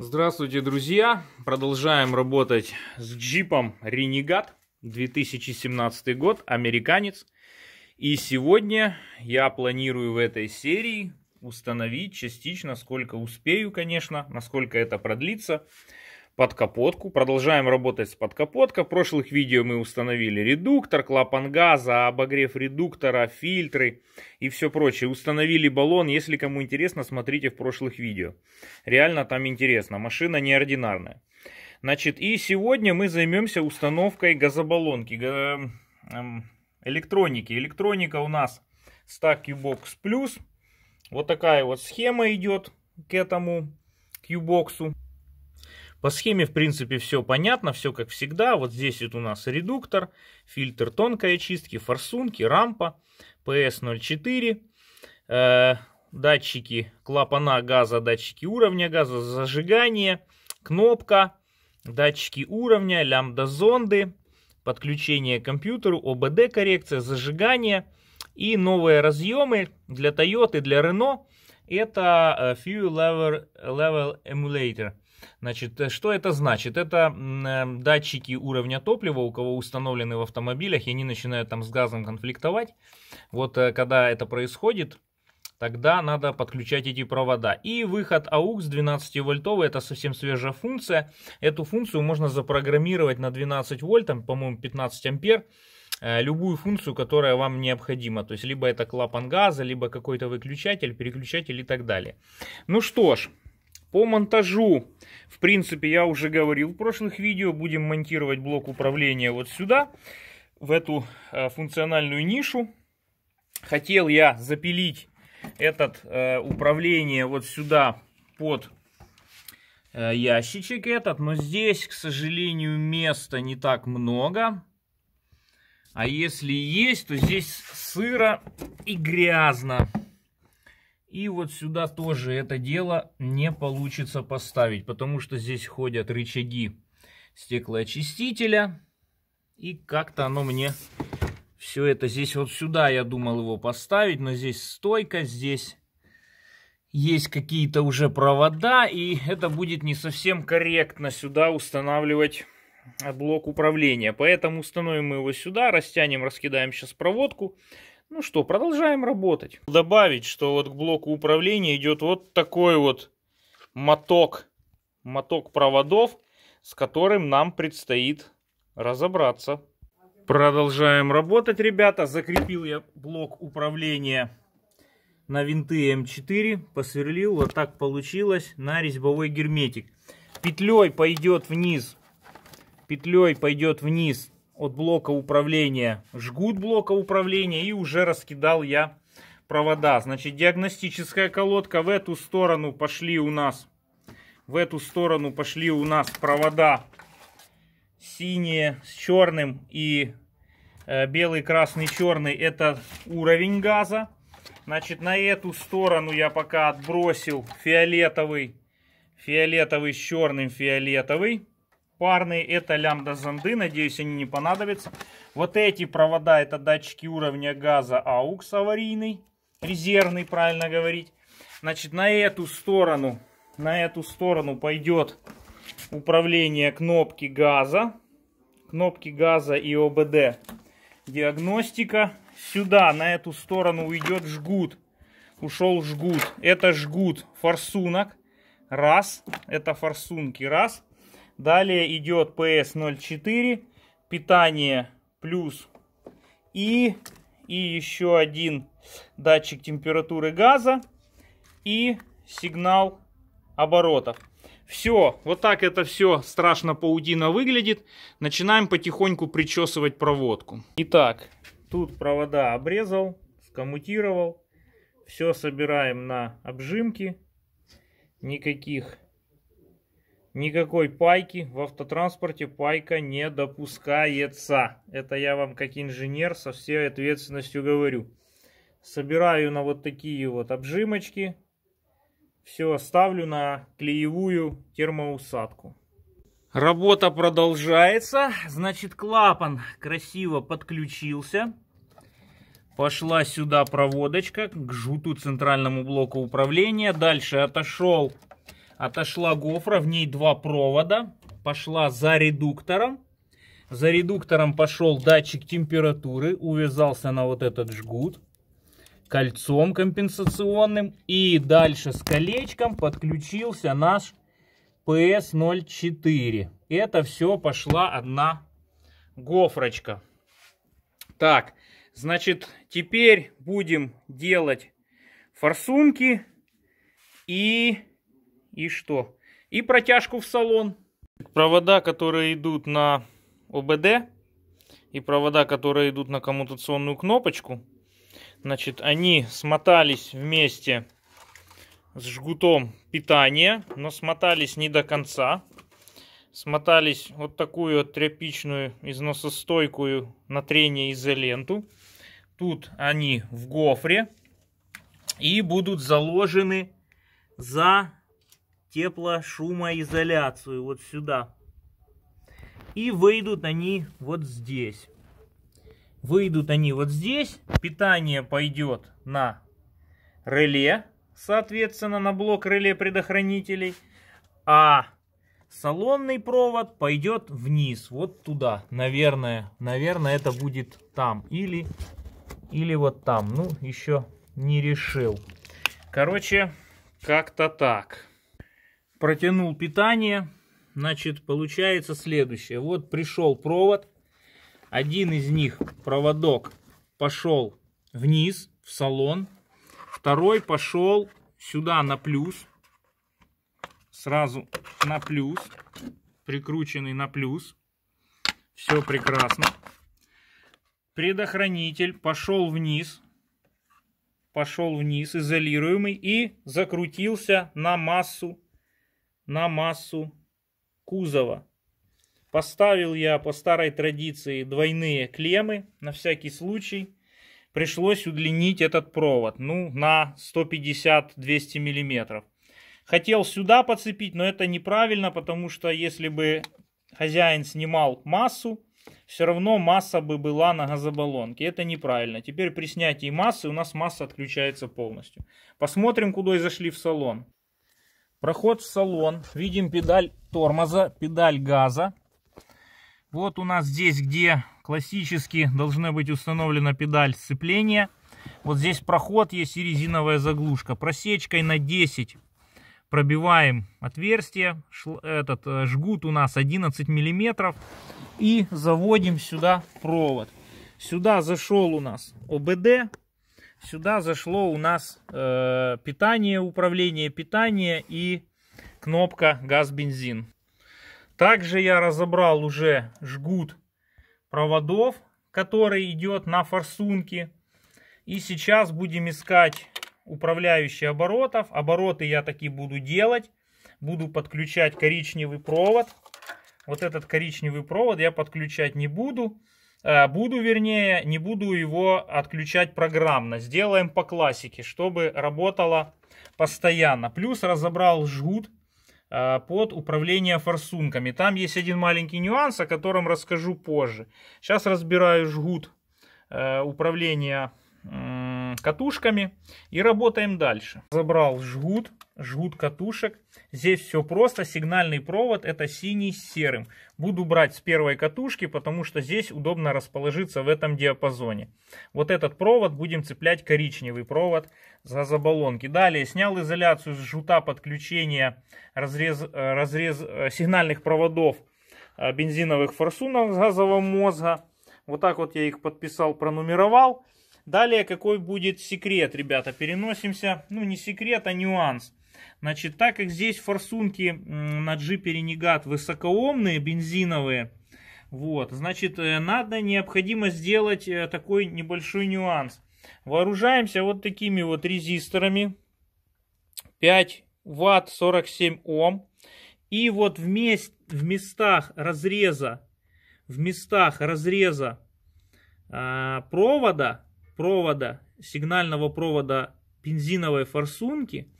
Здравствуйте, друзья! Продолжаем работать с джипом Ренегат 2017 год, американец. И сегодня я планирую в этой серии установить частично, сколько успею, конечно, насколько это продлится, подкапотку. Продолжаем работать с подкапотка. В прошлых видео мы установили редуктор, клапан газа, обогрев редуктора, фильтры и все прочее. Установили баллон. Если кому интересно, смотрите в прошлых видео. Реально там интересно. Машина неординарная. Значит, и сегодня мы займемся установкой газобаллонки, эм, электроники. Электроника у нас Stack Qbox Plus. Вот такая вот схема идет к этому Qbox. По схеме, в принципе, все понятно, все как всегда. Вот здесь вот у нас редуктор, фильтр тонкой очистки, форсунки, рампа, PS04, э, датчики клапана газа, датчики уровня газа, зажигание, кнопка, датчики уровня, лямбда-зонды, подключение к компьютеру, OBD коррекция зажигание и новые разъемы для Toyota и для Renault. Это э, Fuel Level, Level Emulator. Значит, э, что это значит? Это э, датчики уровня топлива, у кого установлены в автомобилях, и они начинают там с газом конфликтовать. Вот э, когда это происходит, тогда надо подключать эти провода. И выход AUX 12 вольтовый, это совсем свежая функция. Эту функцию можно запрограммировать на 12 вольт, там, по-моему, 15 ампер любую функцию, которая вам необходима. То есть, либо это клапан газа, либо какой-то выключатель, переключатель и так далее. Ну что ж, по монтажу, в принципе, я уже говорил в прошлых видео, будем монтировать блок управления вот сюда, в эту э, функциональную нишу. Хотел я запилить этот э, управление вот сюда под э, ящичек этот, но здесь, к сожалению, места не так много. А если есть, то здесь сыро и грязно. И вот сюда тоже это дело не получится поставить, потому что здесь ходят рычаги стеклоочистителя. И как-то оно мне все это здесь вот сюда, я думал его поставить, но здесь стойка, здесь есть какие-то уже провода, и это будет не совсем корректно сюда устанавливать а, блок управления. Поэтому установим мы его сюда, растянем, раскидаем сейчас проводку. Ну что, продолжаем работать. Добавить, что вот к блоку управления идет вот такой вот моток, моток проводов, с которым нам предстоит разобраться. Продолжаем работать, ребята. Закрепил я блок управления на винты М4, посверлил, вот так получилось, на резьбовой герметик. Петлей пойдет вниз, петлей пойдет вниз от блока управления жгут блока управления и уже раскидал я провода. Значит, диагностическая колодка в эту сторону пошли у нас, в эту сторону пошли у нас провода синие с черным и э, белый, красный, черный. Это уровень газа. Значит, на эту сторону я пока отбросил фиолетовый, фиолетовый с черным, фиолетовый парные. Это лямбда зонды, надеюсь, они не понадобятся. Вот эти провода, это датчики уровня газа AUX аварийный, резервный, правильно говорить. Значит, на эту сторону, на эту сторону пойдет управление кнопки газа, кнопки газа и ОБД. Диагностика. Сюда, на эту сторону уйдет жгут. Ушел жгут. Это жгут форсунок. Раз. Это форсунки. Раз. Далее идет PS04, питание плюс и, и еще один датчик температуры газа и сигнал оборотов. Все, вот так это все страшно паутина выглядит. Начинаем потихоньку причесывать проводку. Итак, тут провода обрезал, скоммутировал. Все собираем на обжимки. Никаких Никакой пайки в автотранспорте пайка не допускается. Это я вам как инженер со всей ответственностью говорю. Собираю на вот такие вот обжимочки. Все ставлю на клеевую термоусадку. Работа продолжается. Значит, клапан красиво подключился. Пошла сюда проводочка к жуту центральному блоку управления. Дальше отошел Отошла гофра, в ней два провода. Пошла за редуктором. За редуктором пошел датчик температуры, увязался на вот этот жгут кольцом компенсационным. И дальше с колечком подключился наш PS04. Это все пошла одна гофрочка. Так, значит, теперь будем делать форсунки и и что? И протяжку в салон. Провода, которые идут на ОБД и провода, которые идут на коммутационную кнопочку, значит, они смотались вместе с жгутом питания, но смотались не до конца. Смотались вот такую вот тряпичную износостойкую на трение изоленту. Тут они в гофре и будут заложены за теплошумоизоляцию вот сюда. И выйдут они вот здесь. Выйдут они вот здесь. Питание пойдет на реле, соответственно, на блок реле предохранителей. А салонный провод пойдет вниз, вот туда. Наверное, наверное, это будет там или, или вот там. Ну, еще не решил. Короче, как-то так протянул питание. Значит, получается следующее. Вот пришел провод. Один из них, проводок, пошел вниз, в салон. Второй пошел сюда на плюс. Сразу на плюс. Прикрученный на плюс. Все прекрасно. Предохранитель пошел вниз. Пошел вниз, изолируемый. И закрутился на массу на массу кузова. Поставил я по старой традиции двойные клеммы на всякий случай. Пришлось удлинить этот провод ну, на 150-200 миллиметров. Хотел сюда подцепить, но это неправильно, потому что если бы хозяин снимал массу, все равно масса бы была на газобаллонке. Это неправильно. Теперь при снятии массы у нас масса отключается полностью. Посмотрим, куда зашли в салон. Проход в салон. Видим педаль тормоза, педаль газа. Вот у нас здесь, где классически должна быть установлена педаль сцепления. Вот здесь проход есть и резиновая заглушка. Просечкой на 10 пробиваем отверстие. Этот э, жгут у нас 11 миллиметров. И заводим сюда провод. Сюда зашел у нас ОБД Сюда зашло у нас э, питание, управление питания и кнопка газ-бензин. Также я разобрал уже жгут проводов, который идет на форсунке. И сейчас будем искать управляющие оборотов. Обороты я такие буду делать. Буду подключать коричневый провод. Вот этот коричневый провод я подключать не буду. Э, буду, вернее, не буду его отключать программно. Сделаем по классике, чтобы работало постоянно. Плюс разобрал жгут э, под управление форсунками. Там есть один маленький нюанс, о котором расскажу позже. Сейчас разбираю жгут э, управления катушками и работаем дальше. Забрал жгут, жгут катушек. Здесь все просто, сигнальный провод это синий с серым. Буду брать с первой катушки, потому что здесь удобно расположиться в этом диапазоне. Вот этот провод будем цеплять коричневый провод за забалонки. Далее снял изоляцию с жгута подключения разрез, э, разрез э, сигнальных проводов э, бензиновых форсунок с газового мозга. Вот так вот я их подписал, пронумеровал. Далее, какой будет секрет, ребята, переносимся, ну не секрет, а нюанс. Значит, так как здесь форсунки на джипе Ренегат высокоомные, бензиновые, вот, значит, э, надо, необходимо сделать э, такой небольшой нюанс. Вооружаемся вот такими вот резисторами, 5 ватт 47 Ом. И вот вместе, в местах разреза, в местах разреза э, провода провода, сигнального провода бензиновой форсунки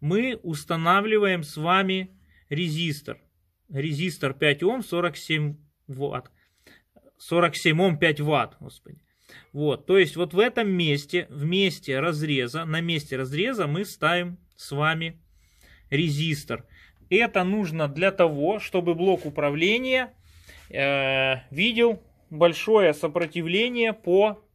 мы устанавливаем с вами резистор. Резистор 5 Ом, 47 Вт. 47 Ом, 5 Вт, господи. Вот, то есть вот в этом месте, в месте разреза, на месте разреза мы ставим с вами резистор. Это нужно для того, чтобы блок управления э, видел большое сопротивление по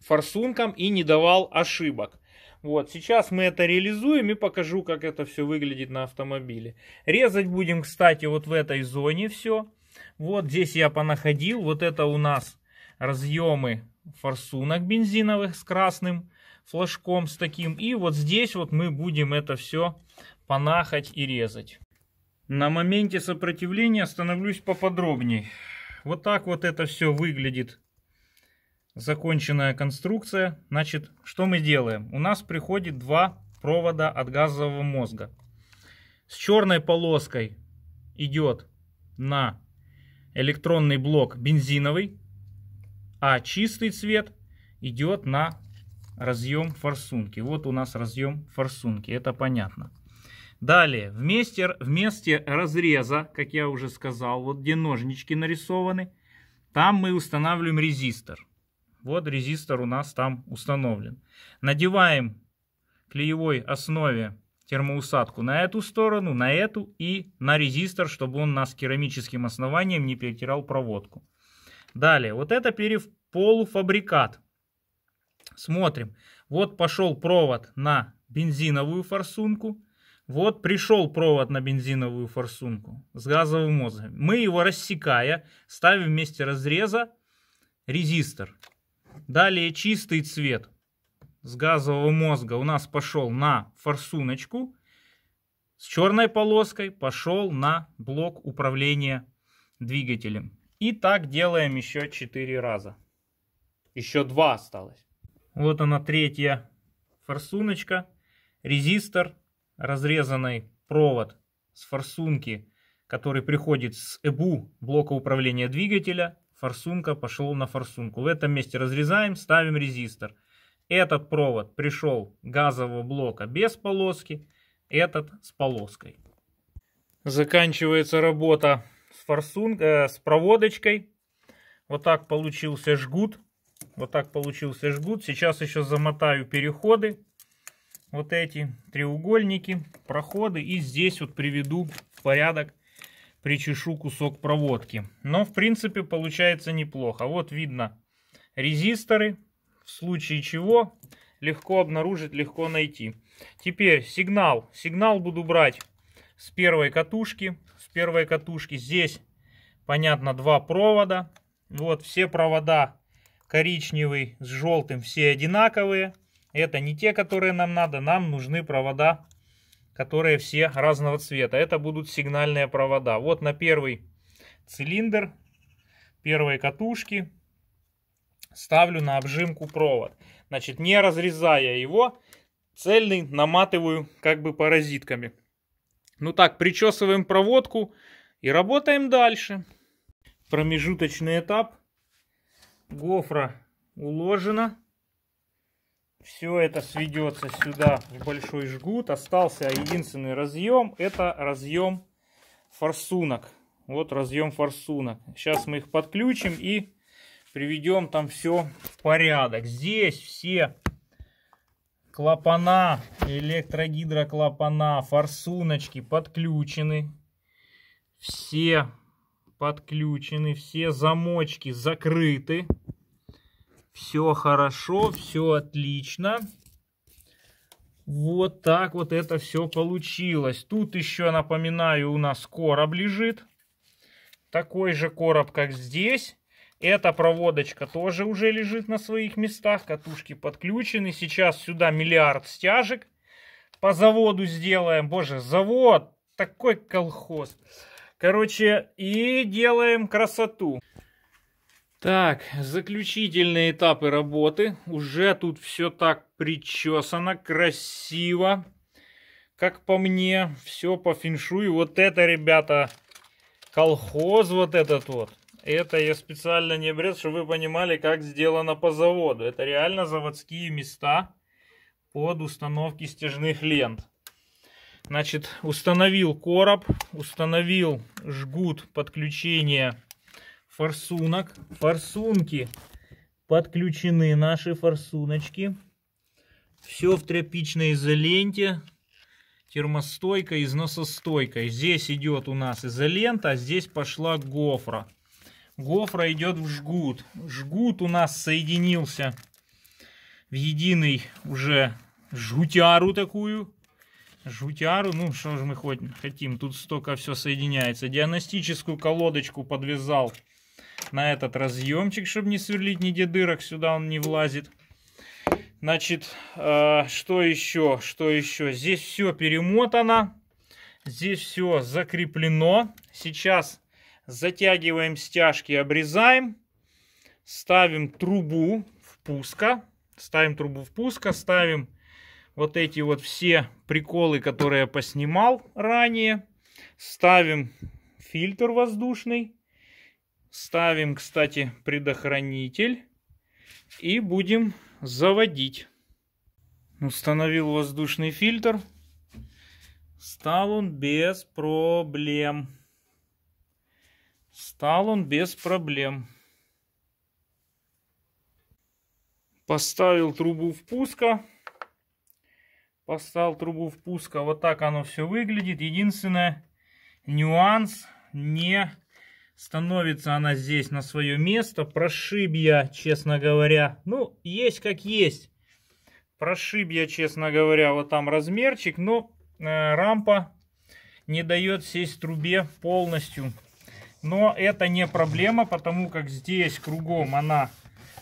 форсункам и не давал ошибок. Вот, сейчас мы это реализуем и покажу, как это все выглядит на автомобиле. Резать будем, кстати, вот в этой зоне все. Вот здесь я понаходил, вот это у нас разъемы форсунок бензиновых с красным флажком, с таким. И вот здесь вот мы будем это все понахать и резать. На моменте сопротивления остановлюсь поподробнее. Вот так вот это все выглядит законченная конструкция. Значит, что мы делаем? У нас приходит два провода от газового мозга. С черной полоской идет на электронный блок бензиновый, а чистый цвет идет на разъем форсунки. Вот у нас разъем форсунки, это понятно. Далее, вместе, вместе разреза, как я уже сказал, вот где ножнички нарисованы, там мы устанавливаем резистор. Вот резистор у нас там установлен. Надеваем клеевой основе термоусадку на эту сторону, на эту и на резистор, чтобы он нас керамическим основанием не перетирал проводку. Далее, вот это перев полуфабрикат. Смотрим. Вот пошел провод на бензиновую форсунку. Вот пришел провод на бензиновую форсунку с газовым мозгом. Мы его рассекая, ставим вместе разреза резистор. Далее чистый цвет с газового мозга у нас пошел на форсуночку. С черной полоской пошел на блок управления двигателем. И так делаем еще 4 раза. Еще 2 осталось. Вот она третья форсуночка. Резистор, разрезанный провод с форсунки, который приходит с ЭБУ блока управления двигателя форсунка пошел на форсунку. В этом месте разрезаем, ставим резистор. Этот провод пришел газового блока без полоски, этот с полоской. Заканчивается работа с, форсун... э, с проводочкой. Вот так получился жгут. Вот так получился жгут. Сейчас еще замотаю переходы. Вот эти треугольники, проходы. И здесь вот приведу в порядок причешу кусок проводки. Но, в принципе, получается неплохо. Вот видно резисторы, в случае чего легко обнаружить, легко найти. Теперь сигнал. Сигнал буду брать с первой катушки. С первой катушки здесь, понятно, два провода. Вот все провода коричневый с желтым, все одинаковые. Это не те, которые нам надо. Нам нужны провода которые все разного цвета. Это будут сигнальные провода. Вот на первый цилиндр, первые катушки ставлю на обжимку провод. Значит, не разрезая его, цельный наматываю как бы паразитками. Ну так, причесываем проводку и работаем дальше. Промежуточный этап. Гофра уложена. Все это сведется сюда в большой жгут. Остался единственный разъем. Это разъем форсунок. Вот разъем форсунок. Сейчас мы их подключим и приведем там все в порядок. Здесь все клапана, электрогидроклапана, форсуночки подключены. Все подключены, все замочки закрыты. Все хорошо, все отлично. Вот так вот это все получилось. Тут еще, напоминаю, у нас короб лежит. Такой же короб, как здесь. Эта проводочка тоже уже лежит на своих местах. Катушки подключены. Сейчас сюда миллиард стяжек. По заводу сделаем. Боже, завод! Такой колхоз. Короче, и делаем красоту. Так, заключительные этапы работы. Уже тут все так причесано, красиво. Как по мне, все по феншую. Вот это, ребята, колхоз вот этот вот. Это я специально не обрез, чтобы вы понимали, как сделано по заводу. Это реально заводские места под установки стяжных лент. Значит, установил короб, установил жгут подключения форсунок, форсунки подключены, наши форсуночки. Все в тряпичной изоленте, термостойка, износостойка. Здесь идет у нас изолента, а здесь пошла гофра. Гофра идет в жгут. Жгут у нас соединился в единый уже жгутяру такую. Жгутяру, ну что же мы хоть хотим, тут столько все соединяется. Диагностическую колодочку подвязал на этот разъемчик, чтобы не сверлить нигде дырок, сюда он не влазит. Значит, э, что еще, что еще? Здесь все перемотано, здесь все закреплено. Сейчас затягиваем стяжки, обрезаем, ставим трубу впуска, ставим трубу впуска, ставим вот эти вот все приколы, которые я поснимал ранее. Ставим фильтр воздушный. Ставим, кстати, предохранитель и будем заводить. Установил воздушный фильтр. Стал он без проблем. Стал он без проблем. Поставил трубу впуска. Поставил трубу впуска. Вот так оно все выглядит. Единственное, нюанс не Становится она здесь на свое место. прошибья честно говоря. Ну, есть как есть. прошибья честно говоря, вот там размерчик. Но э, рампа не дает сесть трубе полностью. Но это не проблема, потому как здесь кругом она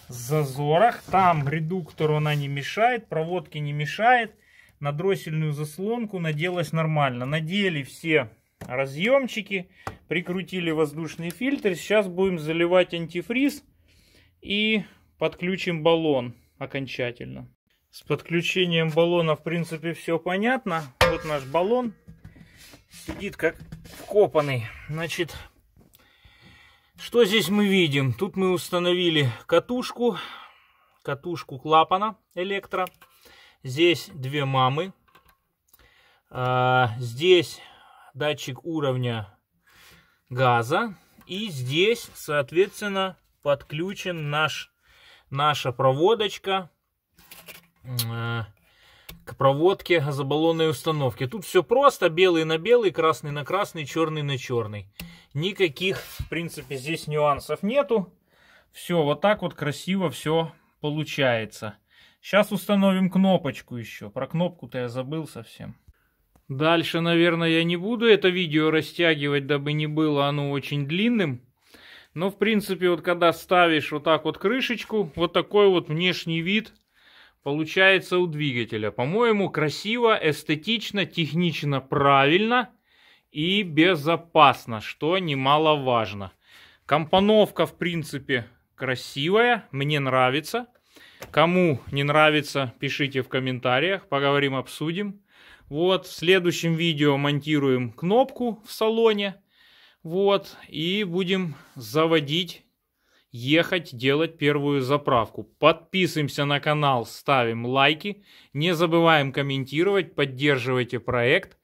в зазорах. Там редуктору она не мешает, проводки не мешает. На дроссельную заслонку наделась нормально. Надели все разъемчики, прикрутили воздушный фильтр. Сейчас будем заливать антифриз и подключим баллон окончательно. С подключением баллона, в принципе, все понятно. Вот наш баллон сидит как копанный Значит, что здесь мы видим? Тут мы установили катушку, катушку клапана электро. Здесь две мамы. А, здесь датчик уровня газа. И здесь, соответственно, подключен наш, наша проводочка э, к проводке газобаллонной установки. Тут все просто. Белый на белый, красный на красный, черный на черный. Никаких, в принципе, здесь нюансов нету. Все, вот так вот красиво все получается. Сейчас установим кнопочку еще. Про кнопку-то я забыл совсем. Дальше, наверное, я не буду это видео растягивать, дабы не было оно очень длинным. Но, в принципе, вот когда ставишь вот так вот крышечку, вот такой вот внешний вид получается у двигателя. По-моему, красиво, эстетично, технично, правильно и безопасно, что немаловажно. Компоновка, в принципе, красивая, мне нравится. Кому не нравится, пишите в комментариях, поговорим, обсудим. Вот, в следующем видео монтируем кнопку в салоне. Вот, и будем заводить, ехать, делать первую заправку. Подписываемся на канал, ставим лайки. Не забываем комментировать, поддерживайте проект.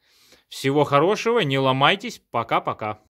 Всего хорошего, не ломайтесь, пока-пока.